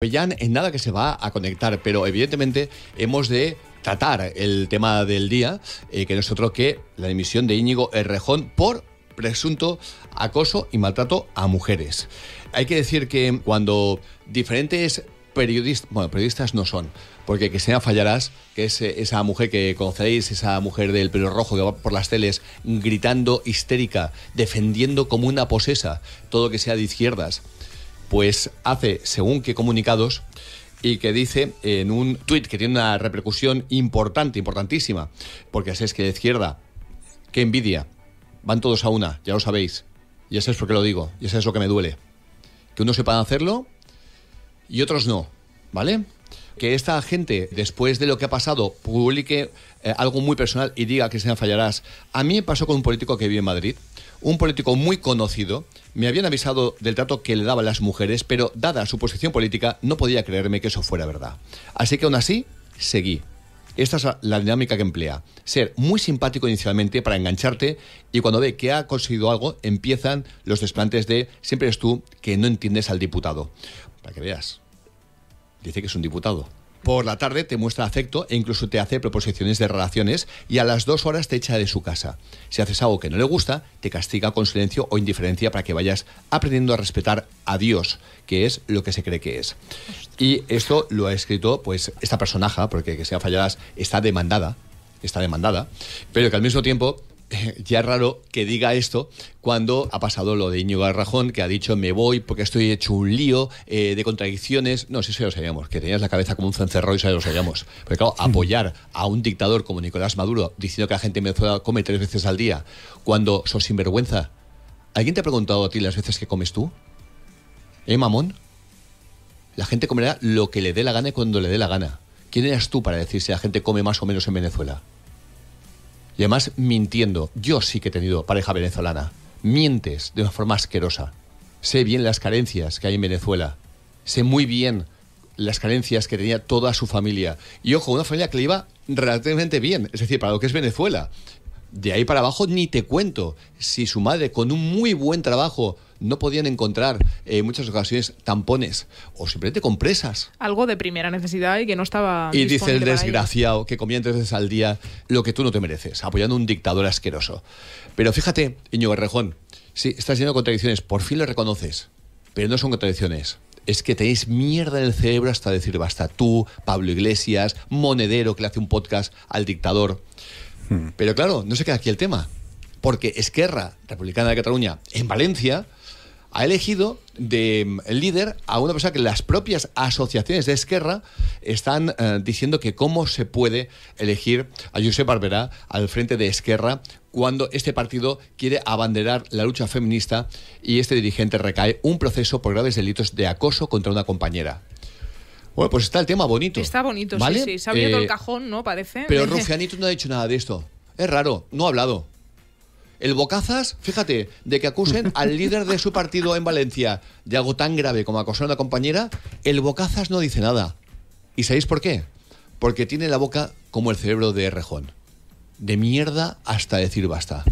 en nada que se va a conectar, pero evidentemente hemos de tratar el tema del día, eh, que no es otro que la dimisión de Íñigo Errejón por presunto acoso y maltrato a mujeres. Hay que decir que cuando diferentes periodistas, bueno, periodistas no son, porque que sea Fallarás, que es eh, esa mujer que conocéis, esa mujer del pelo rojo que va por las teles gritando histérica, defendiendo como una posesa todo lo que sea de izquierdas, pues hace según qué comunicados y que dice en un tuit que tiene una repercusión importante, importantísima, porque así es que de izquierda, qué envidia, van todos a una, ya lo sabéis, y eso es porque lo digo, y eso es lo que me duele, que unos sepan hacerlo y otros no, ¿vale? Que esta gente, después de lo que ha pasado, publique eh, algo muy personal y diga, que me Fallarás, a mí me pasó con un político que vive en Madrid, un político muy conocido, me habían avisado del trato que le daban las mujeres, pero dada su posición política no podía creerme que eso fuera verdad. Así que aún así, seguí. Esta es la dinámica que emplea. Ser muy simpático inicialmente para engancharte y cuando ve que ha conseguido algo empiezan los desplantes de siempre es tú que no entiendes al diputado. Para que veas. Dice que es un diputado. Por la tarde te muestra afecto e incluso te hace proposiciones de relaciones y a las dos horas te echa de su casa. Si haces algo que no le gusta, te castiga con silencio o indiferencia para que vayas aprendiendo a respetar a Dios, que es lo que se cree que es. Y esto lo ha escrito pues esta personaja, porque que sea falladas está demandada, está demandada, pero que al mismo tiempo ya es raro que diga esto cuando ha pasado lo de Íñigo Arrajón, que ha dicho me voy porque estoy hecho un lío eh, de contradicciones. No, sí, eso lo sabíamos, que tenías la cabeza como un cencerro y eso ya lo sabíamos. Porque claro, apoyar a un dictador como Nicolás Maduro diciendo que la gente en Venezuela come tres veces al día cuando sos sinvergüenza. ¿Alguien te ha preguntado a ti las veces que comes tú? ¿Eh, mamón? La gente comerá lo que le dé la gana y cuando le dé la gana. ¿Quién eras tú para decir si la gente come más o menos en Venezuela? Y además mintiendo. Yo sí que he tenido pareja venezolana. Mientes de una forma asquerosa. Sé bien las carencias que hay en Venezuela. Sé muy bien las carencias que tenía toda su familia. Y ojo, una familia que le iba relativamente bien, es decir, para lo que es Venezuela. De ahí para abajo ni te cuento. Si su madre, con un muy buen trabajo, no podían encontrar eh, en muchas ocasiones tampones o simplemente compresas. Algo de primera necesidad y que no estaba. Y dice el desgraciado que comía tres veces al día lo que tú no te mereces, apoyando un dictador asqueroso. Pero fíjate, Iñigo Berrejón, sí, estás lleno contradicciones, por fin lo reconoces, pero no son contradicciones es que tenéis mierda en el cerebro hasta decir basta tú, Pablo Iglesias, Monedero, que le hace un podcast al dictador. Hmm. Pero claro, no se queda aquí el tema, porque Esquerra, Republicana de Cataluña, en Valencia, ha elegido de mm, líder a una persona que las propias asociaciones de Esquerra están eh, diciendo que cómo se puede elegir a Josep Barberá al frente de Esquerra cuando este partido quiere abanderar la lucha feminista y este dirigente recae un proceso por graves delitos de acoso contra una compañera. Bueno, pues está el tema bonito. Está bonito, sí, sí. Se ha abierto el eh, cajón, ¿no? Parece. Pero Rufianito no ha dicho nada de esto. Es raro, no ha hablado. El Bocazas, fíjate, de que acusen al líder de su partido en Valencia de algo tan grave como acosar a una compañera, el Bocazas no dice nada. ¿Y sabéis por qué? Porque tiene la boca como el cerebro de Rejón. De mierda hasta decir basta.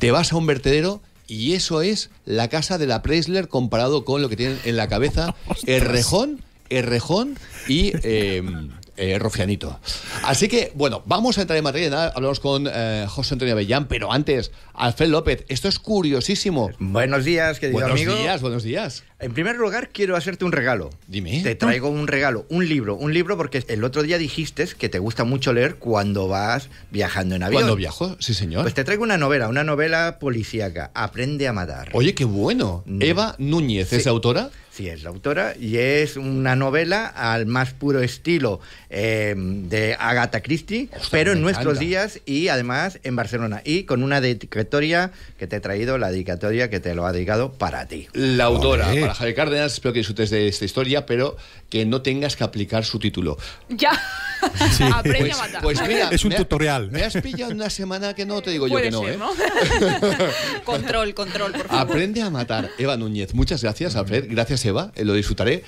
Te vas a un vertedero y eso es la casa de la Preisler comparado con lo que tienen en la cabeza el Rejón, y... Em, eh, Rofianito. Así que, bueno, vamos a entrar en materia. hablamos con eh, José Antonio Avellán, pero antes, Alfred López, esto es curiosísimo. Buenos días, querido amigo. Buenos días, buenos días. En primer lugar, quiero hacerte un regalo. Dime. Te traigo un regalo, un libro. Un libro porque el otro día dijiste que te gusta mucho leer cuando vas viajando en avión. Cuando viajo, sí, señor. Pues te traigo una novela, una novela policíaca, Aprende a matar. Oye, qué bueno. Mm. Eva Núñez, ¿es autora? Sí, es la autora y es una novela al más puro estilo em, de Agatha Christie, pero en nuestros días y además en Barcelona. Y con una dedicatoria que te he traído, la dedicatoria que te lo ha dedicado para ti. La autora, para Javier Cárdenas, espero que disfrutes de esta historia, pero que no tengas que aplicar su título. Ya. Pues, pues, mira, es un tutorial. me has pillado una semana que no te digo yo que no, ¿eh? control, control, por favor. Aprende a matar. Eva Núñez, muchas gracias, Alfred. Gracias se eh, lo disfrutaré.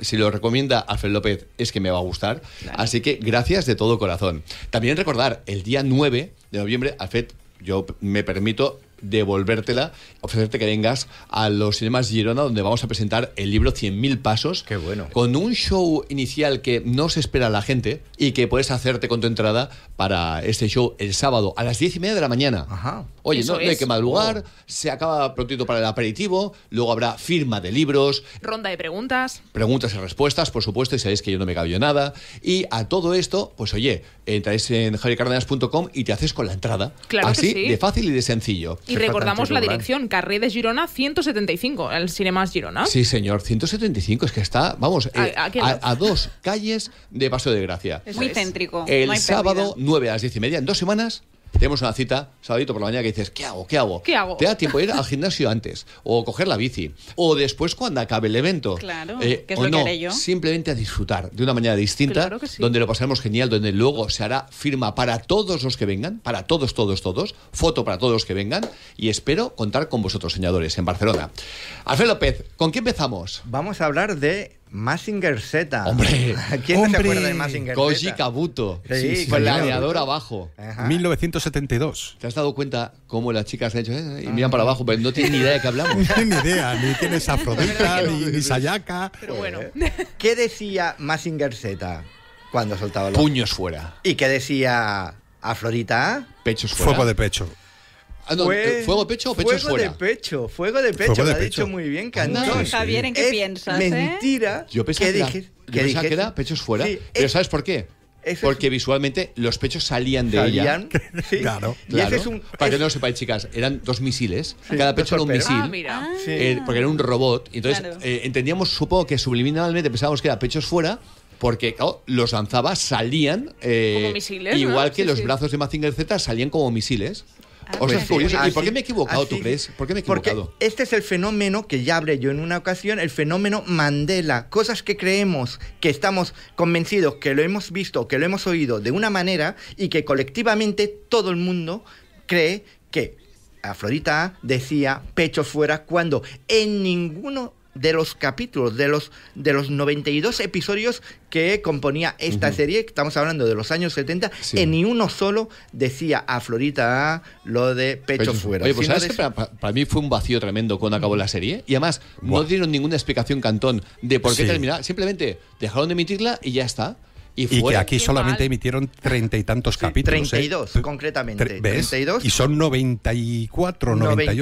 si lo recomienda Alfred López, es que me va a gustar. Así que gracias de todo corazón. También recordar, el día 9 de noviembre, Alfred, yo me permito devolvértela, ofrecerte que vengas a los cinemas Girona, donde vamos a presentar el libro 100.000 pasos. Qué bueno. Con un show inicial que no se espera la gente y que puedes hacerte con tu entrada para este show el sábado a las 10 y media de la mañana. Ajá. Oye, no, hay que madrugar, oh. se acaba prontito para el aperitivo, luego habrá firma de libros. Ronda de preguntas. Preguntas y respuestas, por supuesto, y sabéis que yo no me cabio nada. Y a todo esto, pues oye, entráis en javiercardenas.com y te haces con la entrada. Claro Así de fácil y de sencillo. Y recordamos la dirección, Carré de Girona 175, el Cinemas Girona. Sí, señor, 175, es que está, vamos, a, eh, dos calles de Paso de Gracia. Es muy céntrico. El sábado, 9 a las 10 y media, en dos semanas, tenemos una cita, sabadito por la mañana, que dices, ¿qué hago? ¿Qué hago? ¿Qué hago? Te da tiempo de ir al gimnasio antes, o coger la bici, o después cuando acabe el evento. Claro, eh, que es lo que haré yo. Simplemente a disfrutar de una manera distinta, donde lo pasaremos genial, donde luego se hará firma para todos los que vengan, para todos, todos, todos, foto para todos los que vengan, y espero contar con vosotros, señores en Barcelona. Alfred López, ¿con qué empezamos? Vamos a hablar de Massinger Z. Hombre, ¿quién se acuerda de Massinger Z? Koji Kabuto, sí, planeador abajo. 1972. ¿Te has dado cuenta cómo las chicas han hecho eh? y miran para abajo, pero no tienen ni idea de qué hablamos? no tienen ni idea, ni quién es Afrodita, ni, Sayaka. Pero bueno. ¿Qué decía Massinger Z cuando soltaba los puños fuera? ¿Y qué decía Afrodita? Pechos fuera. Fuego de pecho. Ah, eh, ¿Fuego de pecho o pecho fuera? Fuego de pecho, fuego de pecho. ha dicho muy bien ah, Cantón. No, Javier, ¿en qué piensas? Eh? Mentira. Yo pensaba que, era pechos fuera. pero ¿sabes por qué? Porque visualmente los pechos salían de ella. Claro. Para que no lo sepáis, chicas, eran dos misiles. Cada pecho era un misil. Ah, eh, porque era un robot. Entonces entendíamos, supongo que subliminalmente pensábamos que era pechos fuera. Porque los lanzaba, salían. como misiles. Igual que los brazos de Mazinger Z salían como misiles. Ah, por qué me he equivocado, tú crees? ¿Por qué me he equivocado? Porque este es el fenómeno que ya hablé yo en una ocasión, el fenómeno Mandela. Cosas que creemos, que estamos convencidos, que lo hemos visto, que lo hemos oído de una manera y que colectivamente todo el mundo cree que Afrodita decía pecho fuera cuando en ninguno de los capítulos, de los, de los 92 episodios que componía esta serie, que estamos hablando de los años 70, en ni uno solo decía a Florita lo de pecho, fuera. Oye, pues para, mí fue un vacío tremendo cuando acabó la serie? Y además, no dieron ninguna explicación cantón de por qué terminaba, simplemente dejaron de emitirla y ya está y, que aquí solamente emitieron treinta y tantos capítulos ¿eh? Treinta y dos, concretamente. ¿ves? Y son 94, y cuatro, noventa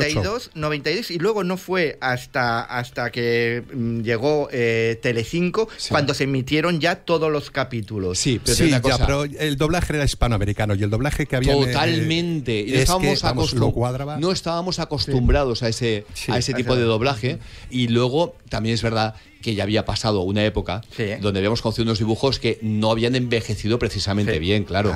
Y luego no fue hasta, hasta que mm, llegó eh, Telecinco cuando se emitieron ya todos los capítulos. Sí, pero, el doblaje era hispanoamericano y el doblaje que había... Totalmente. No estábamos acostumbrados a ese, a ese tipo de doblaje. Y luego, también es verdad que ya había pasado una época donde habíamos conocido unos dibujos que no habían envejecido precisamente bien, claro.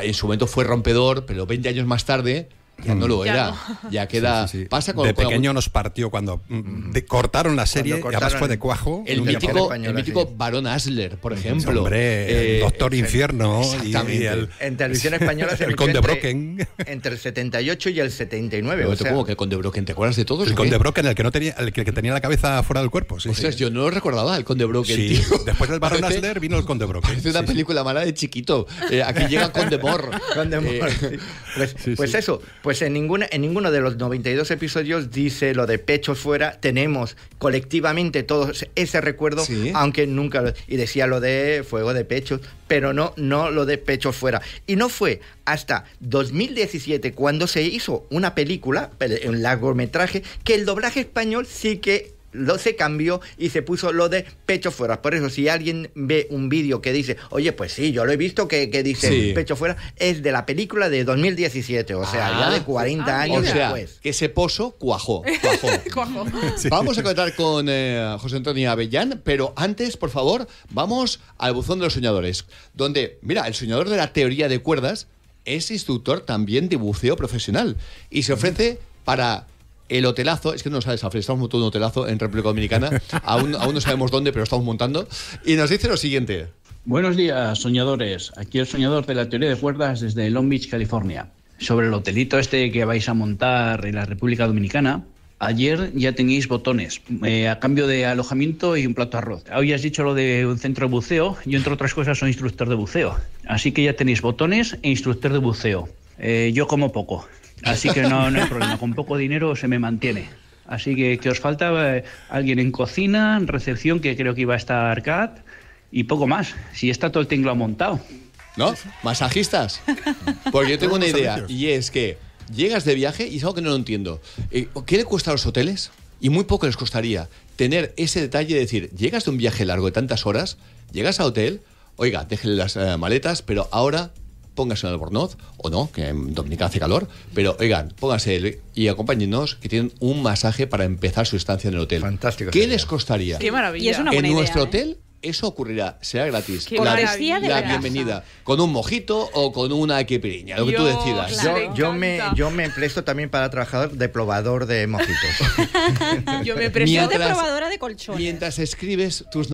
En su momento fue rompedor, pero 20 años más tarde ya no lo mm. era. Ya, queda. Pasa con, de pequeño nos partió cuando mm, cortaron la serie, cortaron además fue de cuajo. El, mítico, el mítico Barón Asler, por pues, ejemplo. Hombre, eh, Doctor Infierno. el, en televisión española se el Conde Brocken. Entre el 78 y el 79. o que el Conde Broken, ¿Te acuerdas de todos? El Conde Brocken, el que no tenía, el que, tenía la cabeza fuera del cuerpo. o sea, yo no lo recordaba el Conde Brocken. Después del Barón Asler vino el Conde Brocken. es una película mala de chiquito. Eh, aquí llega Conde Mor. Conde eh, Mor. Pues, pues eso. Pues en, ninguna, en ninguno de los 92 episodios dice lo de pecho fuera, tenemos colectivamente todos ese recuerdo, aunque nunca lo... Y decía lo de fuego de pechos, pero no, no lo de pecho fuera. Y no fue hasta 2017 cuando se hizo una película, un largometraje, que el doblaje español sí que lo se cambió y se puso lo de pecho fuera. Por eso, si alguien ve un vídeo que dice, oye, pues sí, yo lo he visto que, dice pecho fuera, es de la película de 2017, o sea, ya de 40 ah. ah, años o sea, después. Que ese pozo cuajó. Vamos a contar con eh, José Antonio Avellán, pero antes, por favor, vamos al buzón de los soñadores, donde, mira, el soñador de la teoría de cuerdas es instructor también de buceo profesional y se ofrece para el hotelazo, es que no sabes ha estamos montando un hotelazo en República Dominicana, aún, no sabemos dónde, pero estamos montando, y nos dice lo siguiente. Buenos días, soñadores. Aquí el soñador de la teoría de cuerdas desde Long Beach, California. Sobre el hotelito este que vais a montar en la República Dominicana, ayer ya tenéis botones eh, a cambio de alojamiento y un plato de arroz. Hoy has dicho lo de un centro de buceo. Yo, entre otras cosas, soy instructor de buceo. Así que ya tenéis botones e instructor de buceo. Eh, yo como poco. Así que no, no hay problema, con poco dinero se me mantiene. Así que, que os falta eh, alguien en cocina, en recepción, que creo que iba a estar Kat, y poco más, si está todo el tinglo montado. ¿No? ¿Masajistas? Porque yo tengo una idea, y es que llegas de viaje, y es algo que no lo entiendo, eh, ¿qué le cuesta a los hoteles? Y muy poco les costaría tener ese detalle de decir, llegas de un viaje largo de tantas horas, llegas a hotel, oiga, déjenle las eh, maletas, pero ahora póngase un albornoz o no, que en Dominica hace calor, pero oigan, pónganse y acompáñenos que tienen un masaje para empezar su estancia en el hotel. Fantástico. ¿Qué les costaría? Qué maravilla. en nuestro ¿eh? hotel eso ocurrirá, será gratis. Qué la, la bienvenida. Con un mojito o con una equipiriña, lo que tú decidas. Yo, me, yo me presto también para trabajar de probador de mojitos. yo me presto de probadora de colchones. Mientras escribes tus